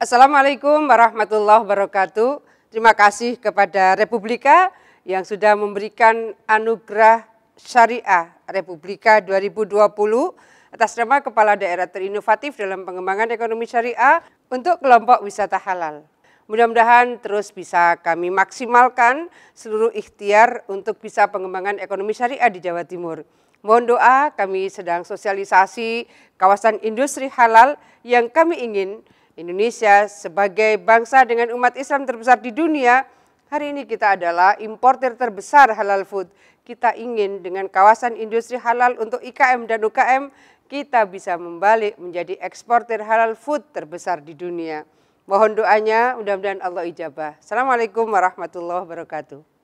Assalamualaikum warahmatullahi wabarakatuh. Terima kasih kepada Republika yang sudah memberikan anugerah syariah Republika 2020 atas nama Kepala Daerah Terinovatif dalam Pengembangan Ekonomi Syariah untuk kelompok wisata halal. Mudah-mudahan terus bisa kami maksimalkan seluruh ikhtiar untuk bisa pengembangan ekonomi syariah di Jawa Timur. Mohon doa kami sedang sosialisasi kawasan industri halal yang kami ingin Indonesia sebagai bangsa dengan umat Islam terbesar di dunia, hari ini kita adalah importer terbesar halal food. Kita ingin dengan kawasan industri halal untuk IKM dan UKM, kita bisa membalik menjadi eksporter halal food terbesar di dunia. Mohon doanya, mudah-mudahan Allah ijabah. Assalamualaikum warahmatullahi wabarakatuh.